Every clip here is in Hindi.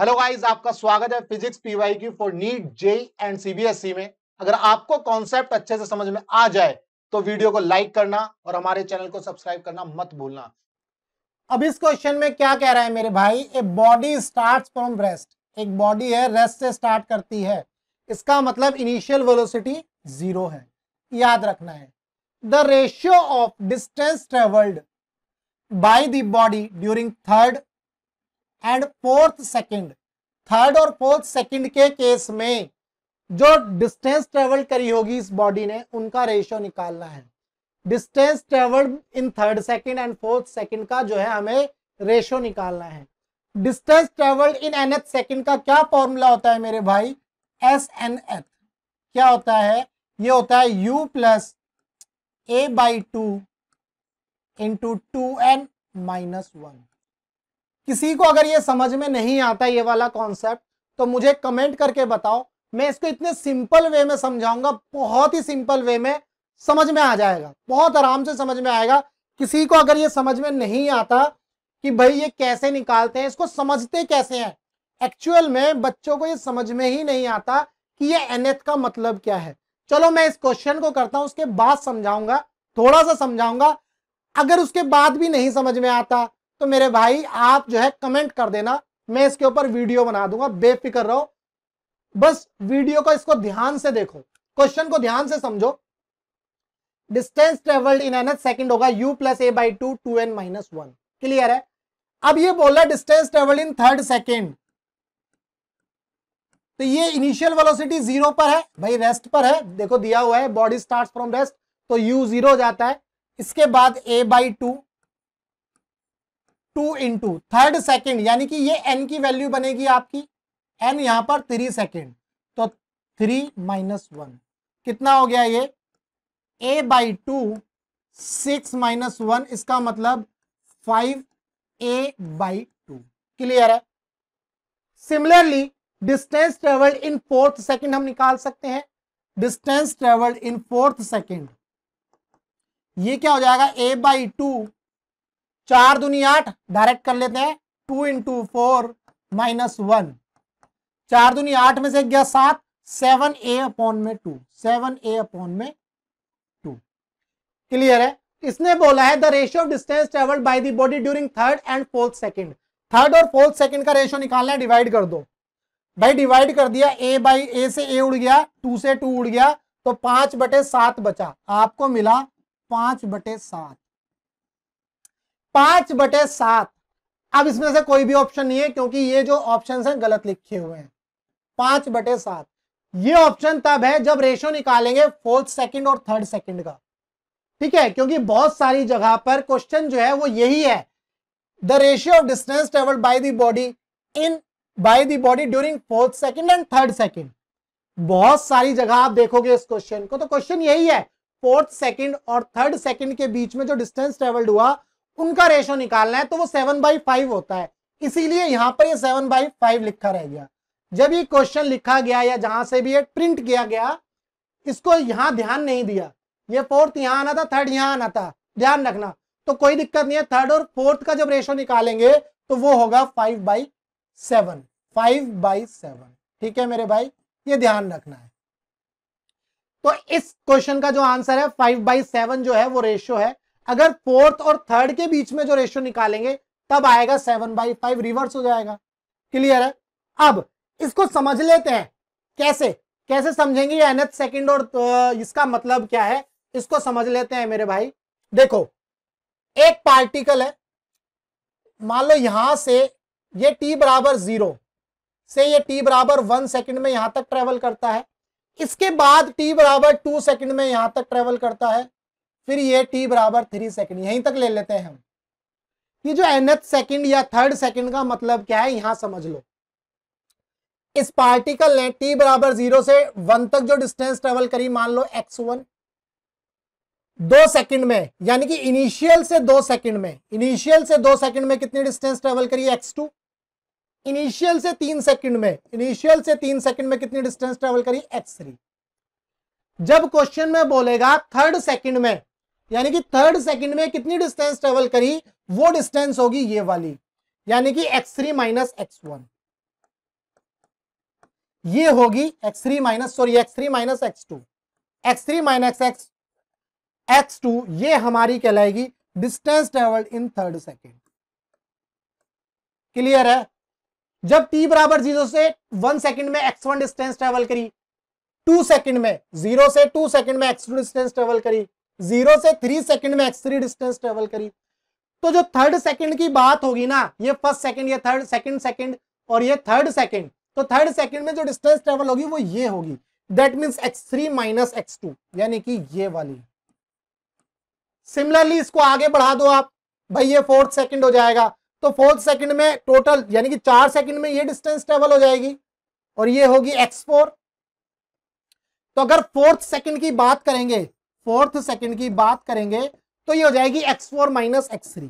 हेलो गाइस आपका स्वागत है फिजिक्स पीवाई की for NEET JEE and CBSE में अगर आपको कॉन्सेप्ट अच्छे से समझ में आ जाए तो वीडियो को लाइक करना और हमारे चैनल को सब्सक्राइब करना मत भूलना अब इस क्वेश्चन में क्या कह रहा है मेरे भाई a body start from rest एक बॉडी है रेस्ट से स्टार्ट करती है इसका मतलब इनिशियल वेलोसिटी जीरो है याद रखना है the ratio of distance travelled by body during third and fourth second third और फोर्थ सेकंड के केस में जो डिस्टेंस ट्रेवल करी होगी इस बॉडी ने उनका रेशियो निकालना है distance travel in third second and fourth second का जो है हमें रेशियो निकालना है distance travelled in nth second का क्या फॉर्मूला होता है मेरे भाई एस एन एथ क्या होता है ये होता है u plus a by two into two n minus one किसी को अगर ये समझ में नहीं आता ये वाला कॉन्सेप्ट तो मुझे कमेंट करके बताओ मैं इसको इतने सिंपल वे में समझाऊंगा बहुत ही सिंपल वे में समझ में आ जाएगा बहुत आराम से समझ में आएगा किसी को अगर ये समझ में नहीं आता कि भाई ये कैसे निकालते हैं इसको समझते कैसे हैं एक्चुअल में बच्चों को ये समझ में ही नहीं आता कि ये एनएथ का मतलब क्या है चलो मैं इस क्वेश्चन को करता हूं उसके बाद समझाऊंगा थोड़ा सा समझाऊंगा अगर उसके बाद भी नहीं समझ में आता तो मेरे भाई आप जो है कमेंट कर देना मैं इसके ऊपर वीडियो बना दूंगा बेफिक्र रहो बस वीडियो को इसको ध्यान से देखो क्वेश्चन को ध्यान से समझो distance travelled in nth second होगा u plus a by two two n minus one clear है अब ये बोला distance travelled in third second तो ये इनिशियल वेलोसिटी जीरो पर है भाई रेस्ट पर है देखो दिया हुआ है बॉडी स्टार्ट फ्रॉम रेस्ट तो यू जीरो हो जाता है इसके बाद a by two two into third second यानी कि ये एन की वैल्यू बनेगी आपकी एन यहां पर थ्री सेकेंड तो थ्री माइनस वन कितना हो गया ये a by two six minus one इसका मतलब five a by two clear है similarly distance travelled in fourth second हम निकाल सकते हैं distance travelled in fourth second ये क्या हो जाएगा ए बाई टू चार दूनी आठ डायरेक्ट कर लेते हैं two into four minus one चार दूनी आठ में से गया सात सेवन ए अपॉन में टू सेवन ए अपॉन में टू क्लियर है इसने बोला है the ratio of distance travelled by the body during third and fourth second third और फोर्थ सेकंड का रेशियो निकालना है डिवाइड कर दो भाई डिवाइड कर दिया ए बाई ए से ए उड़ गया टू से टू उड़ गया तो पांच बटे सात बचा आपको मिला पांच बटे सात पांच बटे सात अब इसमें से कोई भी ऑप्शन नहीं है क्योंकि ये जो ऑप्शन है गलत लिखे हुए हैं पांच बटे सात ये ऑप्शन तब है जब रेशो निकालेंगे फोर्थ सेकंड और थर्ड सेकंड का ठीक है क्योंकि बहुत सारी जगह पर क्वेश्चन जो है वो यही है the ratio of distance travelled by the body in by the body during fourth second and third second बहुत सारी जगह आप देखोगे इस क्वेश्चन को तो क्वेश्चन यही है फोर्थ सेकंड और थर्ड सेकंड के बीच में जो डिस्टेंस ट्रेवल्ड हुआ उनका रेशो निकालना है तो वो सेवन बाई फाइव होता है इसीलिए यहां पर ये सेवन बाई फाइव लिखा रह गया जब ये क्वेश्चन लिखा गया या जहां से भी ये प्रिंट किया गया इसको यहां ध्यान नहीं दिया ये फोर्थ यहां आना था थर्ड यहां आना था ध्यान रखना तो कोई दिक्कत नहीं है थर्ड और फोर्थ का जब रेशो निकालेंगे तो वो होगा five by seven five by seven ठीक है मेरे भाई ये ध्यान रखना है तो इस क्वेश्चन का जो आंसर है फाइव बाई सेवन जो है वो रेशियो है अगर फोर्थ और थर्ड के बीच में जो रेशियो निकालेंगे तब आएगा सेवन बाई फाइव रिवर्स हो जाएगा क्लियर है अब इसको समझ लेते हैं कैसे कैसे समझेंगे ये सेकेंड और इसका मतलब क्या है इसको समझ लेते हैं मेरे भाई देखो एक पार्टिकल है मान लो यहां से ये टी बराबर जीरो से ये टी बराबर वन सेकेंड में यहां तक ट्रेवल करता है इसके बाद टी बराबर टू सेकेंड में यहां तक ट्रेवल करता है फिर ये टी बराबर थ्री सेकेंड यहीं तक ले लेते हैं हम ये जो एनथ सेकेंड या थर्ड सेकेंड का मतलब क्या है यहां समझ लो इस पार्टिकल ने टी बराबर जीरो से वन तक जो डिस्टेंस ट्रेवल करी मान लो एक्स वन दो सेकंड में यानी कि इनिशियल से दो सेकंड में इनिशियल से दो सेकंड में कितनी डिस्टेंस ट्रेवल करी एक्स टू इनिशियल से तीन सेकंड में इनिशियल से तीन सेकंड में कितनी डिस्टेंस ट्रेवल करी एक्स थ्री जब क्वेश्चन में बोलेगा थर्ड सेकंड में यानी कि थर्ड सेकंड में कितनी डिस्टेंस ट्रेवल करी वो डिस्टेंस होगी ये वाली यानी कि x three minus x one ये होगी x three minus sorry x three minus x two x three minus x x two ये हमारी कहलाएगी distance travelled in third second clear है जब t बराबर जीरो से वन सेकंड में x1 डिस्टेंस ट्रेवल करी टू सेकंड में जीरो से टू सेकंड में x2 डिस्टेंस ट्रेवल करी जीरो से थ्री सेकंड में एक्सरी डिस्टेंस ट्रेवल करी तो जो थर्ड सेकंड की बात होगी ना ये फर्स्ट सेकंड ये थर्ड सेकंड सेकंड और ये थर्ड सेकंड तो थर्ड सेकंड में जो डिस्टेंस ट्रेवल होगी वो ये होगी that means x three minus x two यानी कि ये वाली सिमिलरली इसको आगे बढ़ा दो आप भाई ये फोर्थ सेकंड हो जाएगा तो फोर्थ सेकंड में टोटल यानी कि चार सेकंड में ये डिस्टेंस ट्रेवल हो जाएगी और ये होगी एक्स फोर तो अगर फोर्थ सेकंड की बात करेंगे फोर्थ सेकंड की बात करेंगे तो ये हो जाएगी x four minus x three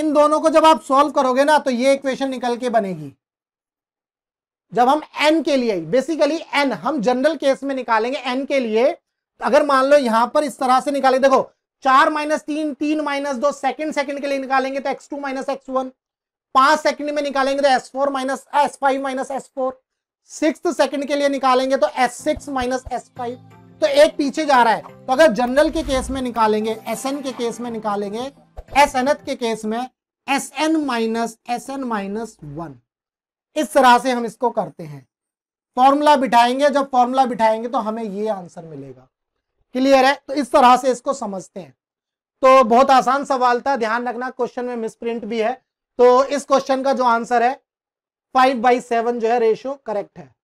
इन दोनों को जब आप सॉल्व करोगे ना तो ये इक्वेशन निकल के बनेगी जब हम एन के लिए बेसिकली एन हम जनरल केस में निकालेंगे एन के लिए तो अगर मान लो यहां पर इस तरह से निकाले देखो चार माइनस तीन तीन माइनस दो सेकेंड सेकेंड के लिए निकालेंगे तो x two minus x one पांच सेकंड में निकालेंगे तो s four minus s five minus s four six second के लिए निकालेंगे तो s six minus s five तो एक पीछे जा रहा है तो अगर जनरल के केस में निकालेंगे एस के केस में निकालेंगे एस के केस में s n minus s n minus one इस तरह से हम इसको करते हैं फॉर्मूला बिठाएंगे जब फॉर्मूला बिठाएंगे तो हमें ये आंसर मिलेगा क्लियर है तो इस तरह से इसको समझते हैं तो बहुत आसान सवाल था ध्यान रखना क्वेश्चन में मिसप्रिंट भी है तो इस क्वेश्चन का जो आंसर है फाइव बाई सेवन जो है रेशियो करेक्ट है